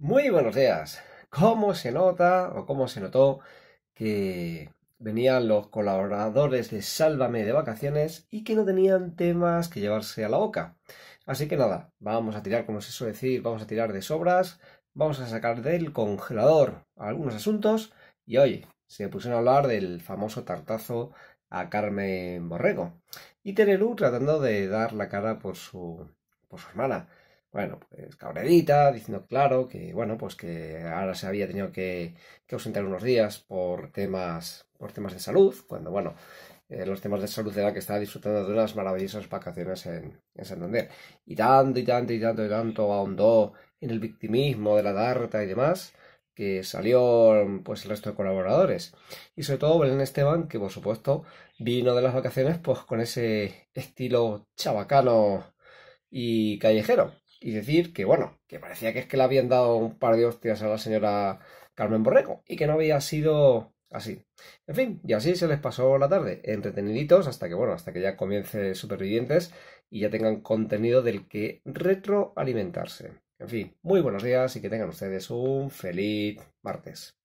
Muy buenos días. ¿Cómo se nota o cómo se notó que venían los colaboradores de Sálvame de vacaciones y que no tenían temas que llevarse a la boca? Así que nada, vamos a tirar, como se suele decir, vamos a tirar de sobras, vamos a sacar del congelador algunos asuntos y hoy se pusieron a hablar del famoso tartazo a Carmen Borrego y Terelu tratando de dar la cara por su, por su hermana bueno, pues cabreadita, diciendo claro que, bueno, pues que ahora se había tenido que, ausentar unos días por temas, por temas de salud, cuando, bueno, eh, los temas de salud era que estaba disfrutando de unas maravillosas vacaciones en, en Santander. Y tanto, y tanto, y tanto, y tanto ahondó en el victimismo de la darta y demás, que salió pues el resto de colaboradores. Y sobre todo Belén Esteban, que por supuesto vino de las vacaciones pues con ese estilo chabacano y callejero y decir que, bueno, que parecía que es que le habían dado un par de hostias a la señora Carmen Borrego y que no había sido así. En fin, y así se les pasó la tarde, entreteniditos hasta que, bueno, hasta que ya comience Supervivientes y ya tengan contenido del que retroalimentarse. En fin, muy buenos días y que tengan ustedes un feliz martes.